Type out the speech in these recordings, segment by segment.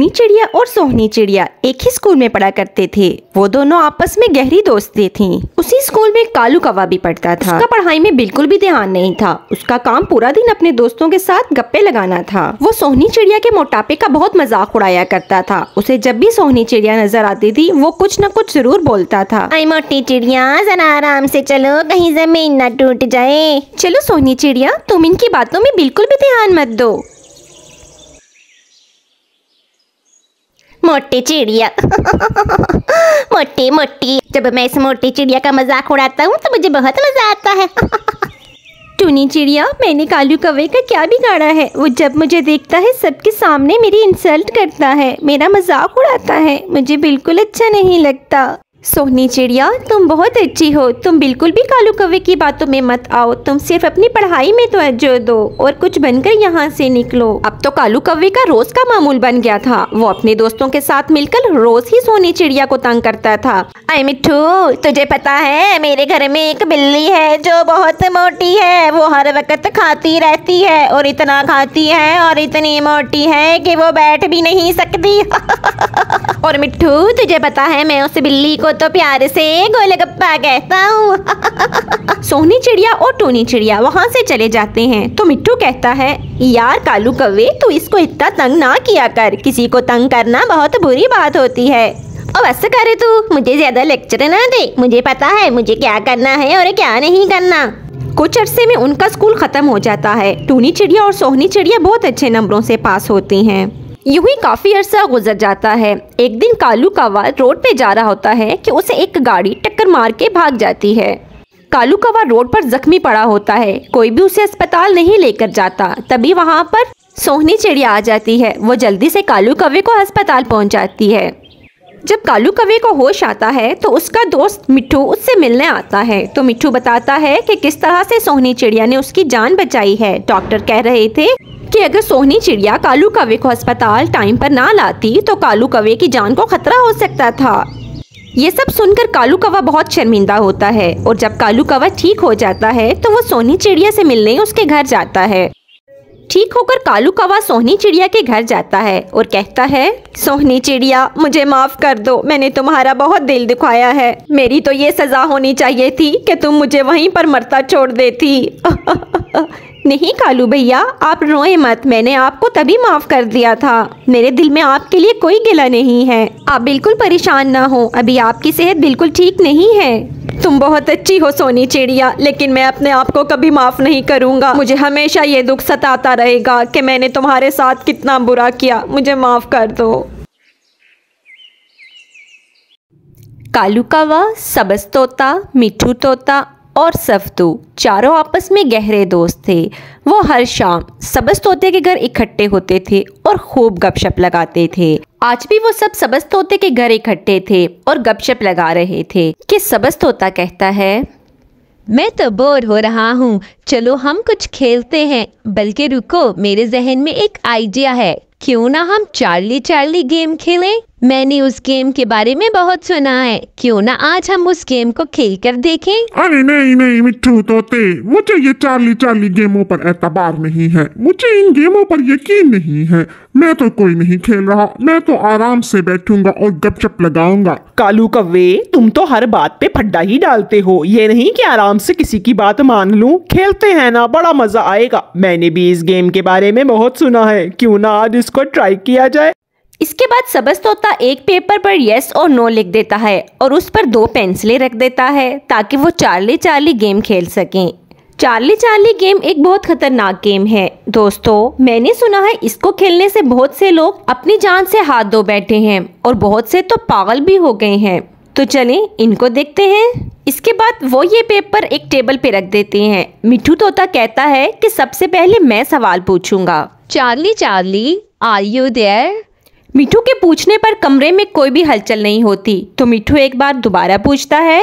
सोनी चिड़िया और सोहनी चिड़िया एक ही स्कूल में पढ़ा करते थे वो दोनों आपस में गहरी दोस्ती थीं। उसी स्कूल में कालू कवा भी पढ़ता था उसका पढ़ाई में बिल्कुल भी ध्यान नहीं था उसका काम पूरा दिन अपने दोस्तों के साथ गप्पे लगाना था वो सोहनी चिड़िया के मोटापे का बहुत मजाक उड़ाया करता था उसे जब भी सोहनी चिड़िया नजर आती थी वो कुछ न कुछ जरूर बोलता था आई मोटी चिड़िया जरा आराम से चलो कहीं जमीन न टूट जाए चलो सोहनी चिड़िया तुम इनकी बातों में बिल्कुल भी ध्यान मत दो मोटी चिड़िया मोटी मोटी जब मैं इस मोटी चिड़िया का मजाक उड़ाता हूँ तो मुझे बहुत मजा आता है टूनी चिड़िया मैंने कालू कवे का क्या बिगाड़ा है वो जब मुझे देखता है सबके सामने मेरी इंसल्ट करता है मेरा मजाक उड़ाता है मुझे बिल्कुल अच्छा नहीं लगता सोहनी चिड़िया तुम बहुत अच्छी हो तुम बिल्कुल भी कालू कव्वे की बातों में मत आओ तुम सिर्फ अपनी पढ़ाई में तो दो और कुछ बनकर यहाँ से निकलो अब तो कालू कव्वे का रोज का मामूल बन गया था वो अपने दोस्तों के साथ मिलकर रोज ही सोनी चिड़िया को तंग करता था आई मिठू तुझे पता है मेरे घर में एक बिल्ली है जो बहुत मोटी है वो हर वक्त खाती रहती है और इतना खाती है और इतनी मोटी है की वो बैठ भी नहीं सकती और मिठ्ठू तुझे पता है मैं उस बिल्ली को तो प्यार से गोलगप्पा कहता हूँ सोनी चिड़िया और टोनी चिड़िया वहाँ से चले जाते हैं तो मिट्टू कहता है यार कालू कवे तू इसको इतना तंग ना किया कर किसी को तंग करना बहुत बुरी बात होती है और बस करे तू मुझे ज्यादा लेक्चर ना दे मुझे पता है मुझे क्या करना है और क्या नहीं करना कुछ अरसे में उनका स्कूल खत्म हो जाता है टूनी चिड़िया और सोहनी चिड़िया बहुत अच्छे नंबरों से पास होती हैं यूं ही काफ़ी अरसा गुजर जाता है एक दिन कालू कावा रोड पे जा रहा होता है कि उसे एक गाड़ी टक्कर मार के भाग जाती है कालू कावा रोड पर जख्मी पड़ा होता है कोई भी उसे अस्पताल नहीं लेकर जाता तभी वहाँ पर सोहनी चिड़िया आ जाती है वो जल्दी से कालू कवे को अस्पताल पहुँच जाती है जब कालू कवे को होश आता है तो उसका दोस्त मिठू उससे मिलने आता है तो मिठू बताता है कि किस तरह से सोहनी चिड़िया ने उसकी जान बचाई है डॉक्टर कह रहे थे कि अगर सोहनी चिड़िया कालू कवे को अस्पताल टाइम पर ना लाती तो कालू कवे की जान को खतरा हो सकता था ये सब सुनकर कालू कवा बहुत शर्मिंदा होता है और जब कालू कवा ठीक हो जाता है तो वो सोनी चिड़िया से मिलने उसके घर जाता है ठीक होकर कालू कवा सोहनी चिड़िया के घर जाता है और कहता है सोहनी चिड़िया मुझे माफ कर दो मैंने तुम्हारा बहुत दिल दुखाया है मेरी तो ये सजा होनी चाहिए थी कि तुम मुझे वहीं पर मरता छोड़ देती नहीं कालू भैया आप रोए मत मैंने आपको तभी माफ कर दिया था मेरे दिल में आपके लिए कोई गिला नहीं है आप बिल्कुल परेशान ना हो अभी आपकी सेहत बिल्कुल ठीक नहीं है तुम बहुत अच्छी हो सोनी चिड़िया लेकिन मैं अपने आप को कभी माफ़ नहीं करूँगा मुझे हमेशा ये दुख सताता रहेगा कि मैंने तुम्हारे साथ कितना बुरा किया मुझे माफ़ कर दो कालू कावा सबस तोता मिठू तोता और सफदू चारों आपस में गहरे दोस्त थे वो हर शाम सबस तोते के घर इकट्ठे होते थे और खूब गपशप लगाते थे आज भी वो सब सबस तोते के घर इकट्ठे थे और गपशप लगा रहे थे कि सबस तोता कहता है मैं तो बोर हो रहा हूँ चलो हम कुछ खेलते हैं बल्कि रुको मेरे जहन में एक आइडिया है क्यों ना हम चार्ली चार्ली गेम खेलें मैंने उस गेम के बारे में बहुत सुना है क्यों ना आज हम उस गेम को खेल कर देखे अरे नहीं नहीं मिट्टू तोते मुझे ये चाली चाली गेमों पर एतबार नहीं है मुझे इन गेमों पर यकीन नहीं है मैं तो कोई नहीं खेल रहा मैं तो आराम से बैठूंगा और गपचप लगाऊंगा कालू कव्वे तुम तो हर बात पे फड्डा ही डालते हो ये नहीं कि आराम से किसी की बात मान लूं खेलते हैं ना बड़ा मजा आएगा मैंने भी इस गेम के बारे में बहुत सुना है क्यों ना आज इसको ट्राई किया जाए इसके बाद सबस तोता एक पेपर पर यस और नो लिख देता है और उस पर दो पेंसिलें रख देता है ताकि वो चार्ली चार्ली गेम खेल सकें चार्ली चार्ली गेम एक बहुत खतरनाक गेम है दोस्तों मैंने सुना है इसको खेलने से बहुत से लोग अपनी जान से हाथ धो बैठे हैं और बहुत से तो पागल भी हो गए हैं तो चले इनको देखते हैं इसके बाद वो ये पेपर एक टेबल पे रख देते हैं मिठू तोता कहता है कि सबसे पहले मैं सवाल पूछूंगा Charlie Charlie are you there Mithu के पूछने पर कमरे में कोई भी हलचल नहीं होती तो मिठू एक बार दोबारा पूछता है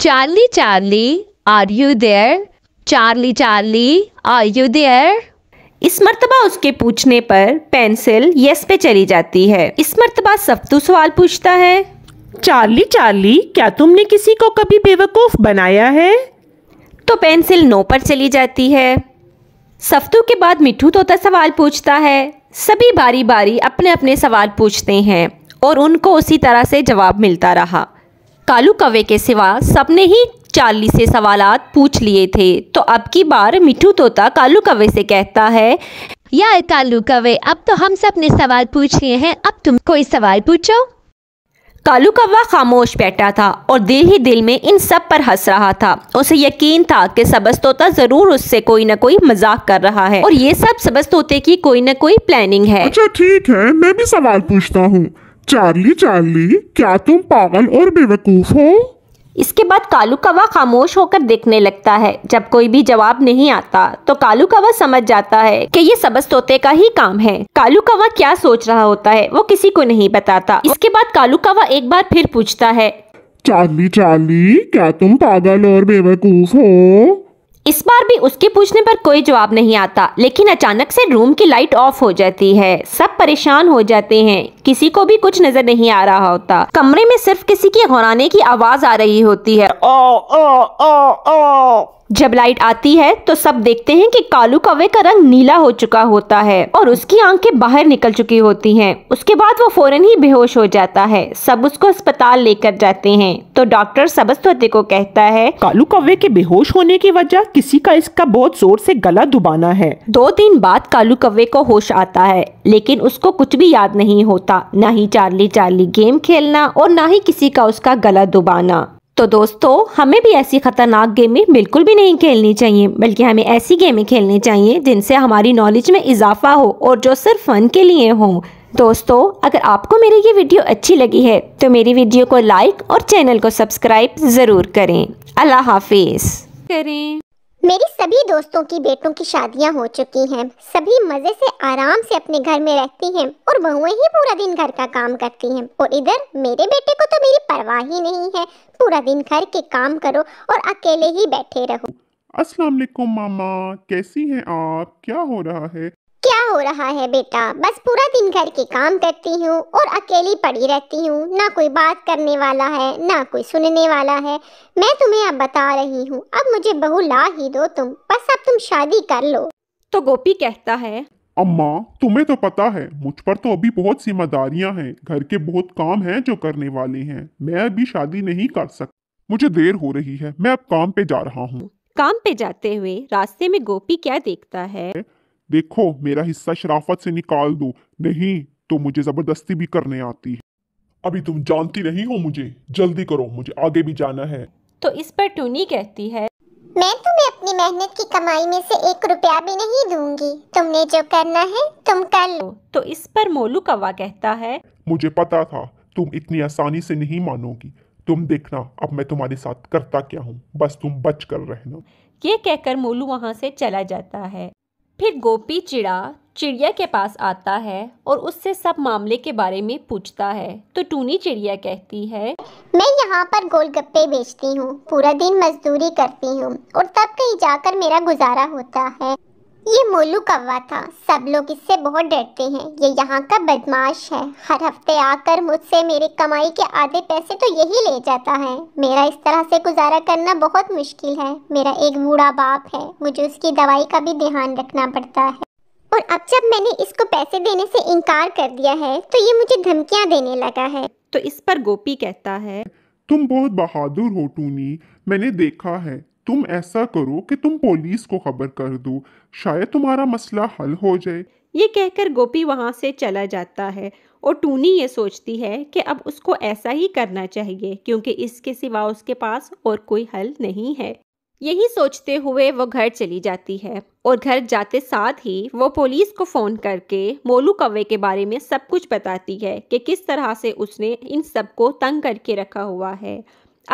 Charlie Charlie are you there Charlie Charlie are you there इस मरतबा उसके पूछने पर पेंसिल यस पे चली जाती है इस मरतबा सफ्तू सवाल पूछता है चार्ली चार्ली क्या तुमने किसी को कभी बेवकूफ़ बनाया है तो पेंसिल नो पर चली जाती है सफ्तू के बाद मिठू तोता सवाल पूछता है सभी बारी बारी अपने अपने सवाल पूछते हैं और उनको उसी तरह से जवाब मिलता रहा कालू कवे के सिवा सबने ही चालीस से सवालात पूछ लिए थे तो अब की बार मिठू तोता कालू कवे से कहता है यार कालू कवे अब तो हम सब ने सवाल पूछ लिए हैं अब तुम कोई सवाल पूछो कालू कौवा खामोश बैठा था और दिल ही दिल में इन सब पर हंस रहा था उसे यकीन था कि सबस तोता जरूर उससे कोई ना कोई मजाक कर रहा है और ये सब सबस तोते की कोई ना कोई प्लानिंग है अच्छा ठीक है मैं भी सवाल पूछता हूँ चार्ली चार्ली क्या तुम पागल और बेवकूफ हो इसके बाद कालू कवा खामोश होकर देखने लगता है जब कोई भी जवाब नहीं आता तो कालू कवा समझ जाता है कि ये सबस तोते का ही काम है कालू कवा क्या सोच रहा होता है वो किसी को नहीं बताता इसके बाद कालू कवा एक बार फिर पूछता है चांदी चांदी क्या तुम पागल और बेवकूफ हो इस बार भी उसके पूछने पर कोई जवाब नहीं आता लेकिन अचानक से रूम की लाइट ऑफ हो जाती है सब परेशान हो जाते हैं किसी को भी कुछ नजर नहीं आ रहा होता कमरे में सिर्फ किसी के घोराने की आवाज आ रही होती है ओ ओ ओ ओ जब लाइट आती है तो सब देखते हैं कि कालू कौवे का रंग नीला हो चुका होता है और उसकी आंखें बाहर निकल चुकी होती हैं। उसके बाद वो फौरन ही बेहोश हो जाता है सब उसको अस्पताल लेकर जाते हैं तो डॉक्टर सबस्वती को कहता है कालू कौवे के बेहोश होने की वजह किसी का इसका बहुत जोर से गला दुबाना है दो दिन बाद कालू कौवे को होश आता है लेकिन उसको कुछ भी याद नहीं होता न ही चार्ली चार्ली गेम खेलना और न ही किसी का उसका गला दुबाना तो दोस्तों हमें भी ऐसी खतरनाक गेमें बिल्कुल भी नहीं खेलनी चाहिए बल्कि हमें ऐसी गेमें खेलनी चाहिए जिनसे हमारी नॉलेज में इजाफा हो और जो सिर्फ फन के लिए हों दोस्तों अगर आपको मेरी ये वीडियो अच्छी लगी है तो मेरी वीडियो को लाइक और चैनल को सब्सक्राइब ज़रूर करें अल्लाह हाफिज़ करें मेरी सभी दोस्तों की बेटों की शादियां हो चुकी हैं सभी मज़े से आराम से अपने घर में रहती हैं और बहुएं ही पूरा दिन घर का काम करती हैं और इधर मेरे बेटे को तो मेरी परवाह ही नहीं है पूरा दिन घर के काम करो और अकेले ही बैठे रहो अस्सलाम वालेकुम मामा कैसी हैं आप क्या हो रहा है क्या हो रहा है बेटा बस पूरा दिन घर के काम करती हूँ और अकेली पड़ी रहती हूँ ना कोई बात करने वाला है ना कोई सुनने वाला है मैं तुम्हें अब बता रही हूँ अब मुझे बहू ला ही दो तुम बस अब तुम शादी कर लो तो गोपी कहता है अम्मा तुम्हें तो पता है मुझ पर तो अभी बहुत जिम्मेदारियाँ हैं घर के बहुत काम हैं जो करने वाले हैं मैं अभी शादी नहीं कर सकती मुझे देर हो रही है मैं अब काम पे जा रहा हूँ काम पे जाते हुए रास्ते में गोपी क्या देखता है देखो मेरा हिस्सा शराफत से निकाल दो नहीं तो मुझे जबरदस्ती भी करने आती है अभी तुम जानती नहीं हो मुझे जल्दी करो मुझे आगे भी जाना है तो इस पर टूनी कहती है मैं तुम्हें अपनी मेहनत की कमाई में से एक रुपया भी नहीं दूंगी तुमने जो करना है तुम कर लो तो इस पर मोलू कवा कहता है मुझे पता था तुम इतनी आसानी से नहीं मानोगी तुम देखना अब मैं तुम्हारे साथ करता क्या हूँ बस तुम बच कर रहना ये कहकर मोलू वहाँ से चला जाता है फिर गोपी चिड़ा चिड़िया के पास आता है और उससे सब मामले के बारे में पूछता है तो टूनी चिड़िया कहती है मैं यहाँ पर गोलगप्पे बेचती हूँ पूरा दिन मजदूरी करती हूँ और तब कहीं जाकर मेरा गुजारा होता है ये मोलू कौवा था सब लोग इससे बहुत डरते हैं ये यहाँ का बदमाश है हर हफ्ते आकर मुझसे मेरी कमाई के आधे पैसे तो यही ले जाता है मेरा इस तरह से गुजारा करना बहुत मुश्किल है मेरा एक बूढ़ा बाप है मुझे उसकी दवाई का भी ध्यान रखना पड़ता है और अब जब मैंने इसको पैसे देने से इनकार कर दिया है तो ये मुझे धमकियाँ देने लगा है तो इस पर गोपी कहता है तुम बहुत बहादुर हो टूनी मैंने देखा है तुम ऐसा करो कि तुम पुलिस को खबर कर दो शायद तुम्हारा मसला हल हो जाए ये कहकर गोपी वहाँ से चला जाता है और टूनी ये सोचती है कि अब उसको ऐसा ही करना चाहिए क्योंकि इसके सिवा उसके पास और कोई हल नहीं है यही सोचते हुए वो घर चली जाती है और घर जाते साथ ही वो पुलिस को फ़ोन करके मोलू कवे के बारे में सब कुछ बताती है कि किस तरह से उसने इन सबको तंग करके रखा हुआ है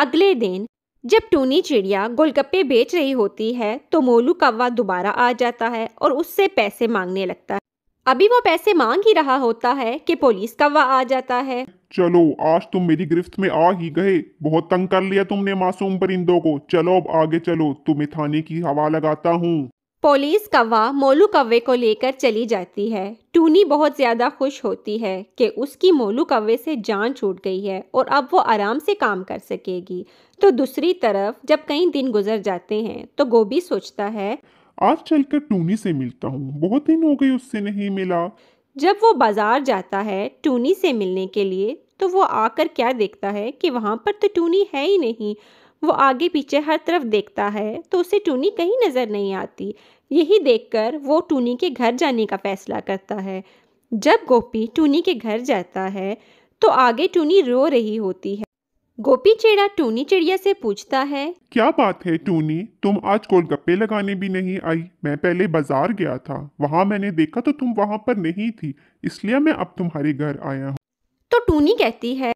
अगले दिन जब टूनी चिड़िया गोलगप्पे बेच रही होती है तो मोलू कौवा दोबारा आ जाता है और उससे पैसे मांगने लगता है अभी वो पैसे मांग ही रहा होता है कि पुलिस कौवा आ जाता है चलो आज तुम मेरी गिरफ्त में आ ही गए बहुत तंग कर लिया तुमने मासूम परिंदों को चलो अब आगे चलो तुम्हें थाने की हवा लगाता हूँ पुलिस कौवा मोलू कौवे को लेकर चली जाती है टूनी बहुत ज्यादा खुश होती है कि उसकी मोलू कौवे से जान छूट गई है और अब वो आराम से काम कर सकेगी तो दूसरी तरफ जब कई दिन गुजर जाते हैं तो गोभी सोचता है आज चलकर टूनी से मिलता हूँ बहुत दिन हो गए उससे नहीं मिला जब वो बाजार जाता है टूनी से मिलने के लिए तो वो आकर क्या देखता है कि वहाँ पर तो टूनी है ही नहीं वो आगे पीछे हर तरफ देखता है तो उसे टूनी कहीं नज़र नहीं आती यही देखकर वो टूनी के घर जाने का फैसला करता है जब गोपी टूनी के घर जाता है तो आगे टूनी रो रही होती है गोपी चिड़ा टूनी चिड़िया से पूछता है क्या बात है टूनी तुम आज गोलगप्पे लगाने भी नहीं आई मैं पहले बाजार गया था वहाँ मैंने देखा तो तुम वहाँ पर नहीं थी इसलिए मैं अब तुम्हारे घर आया हूँ तो टूनी कहती है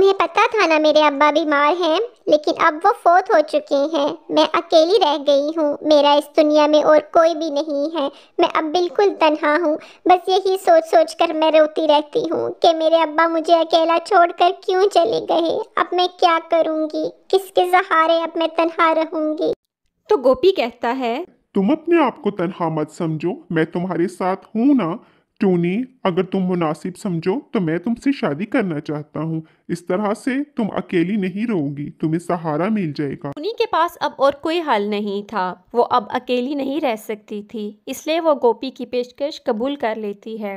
तुम्हें पता था ना मेरे अब्बा बीमार हैं लेकिन अब वो फोत हो चुके हैं मैं अकेली रह गई हूँ मेरा इस दुनिया में और कोई भी नहीं है मैं अब बिल्कुल तन्हा हूँ बस यही सोच सोच कर मैं रोती रहती हूँ कि मेरे अब्बा मुझे अकेला छोड़कर क्यों चले गए अब मैं क्या करूँगी किसके सहारे अब मैं तन्हा रहूँगी तो गोपी कहता है तुम अपने आप को तन्हा मत समझो मैं तुम्हारे साथ हूँ ना टूनी अगर तुम मुनासिब समझो तो मैं तुमसे शादी करना चाहता हूँ इस तरह से तुम अकेली नहीं रहोगी तुम्हें सहारा मिल जाएगा टूनी के पास अब और कोई हल नहीं था वो अब अकेली नहीं रह सकती थी इसलिए वो गोपी की पेशकश कबूल कर लेती है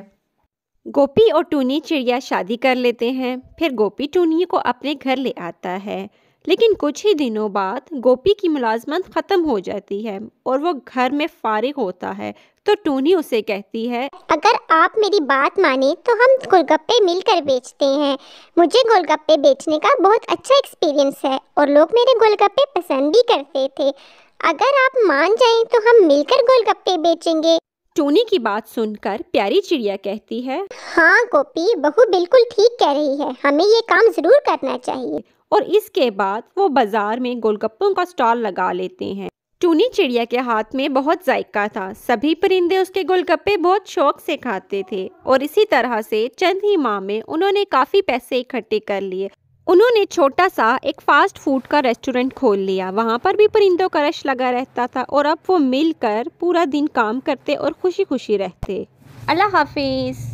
गोपी और टूनी चिड़िया शादी कर लेते हैं फिर गोपी टूनी को अपने घर ले आता है लेकिन कुछ ही दिनों बाद गोपी की मुलाजमत ख़त्म हो जाती है और वो घर में फारिग होता है तो टूनी उसे कहती है अगर आप मेरी बात माने तो हम गोलगप्पे मिलकर बेचते हैं मुझे गोलगप्पे बेचने का बहुत अच्छा एक्सपीरियंस है और लोग मेरे गोलगप्पे पसंद भी करते थे अगर आप मान जाएं तो हम मिलकर गोलगप्पे बेचेंगे टोनी की बात सुनकर प्यारी चिड़िया कहती है हाँ गोपी बहू बिल्कुल ठीक कह रही है हमें ये काम जरूर करना चाहिए और इसके बाद वो बाजार में गोलगप्पों का स्टॉल लगा लेते हैं चूनी चिड़िया के हाथ में बहुत जायका था सभी परिंदे उसके गोलगप्पे बहुत शौक से खाते थे और इसी तरह से चंद ही माह में उन्होंने काफ़ी पैसे इकट्ठे कर लिए उन्होंने छोटा सा एक फास्ट फूड का रेस्टोरेंट खोल लिया वहाँ पर भी परिंदों का रश लगा रहता था और अब वो मिलकर पूरा दिन काम करते और खुशी खुशी रहते अल्लाह हाफिज़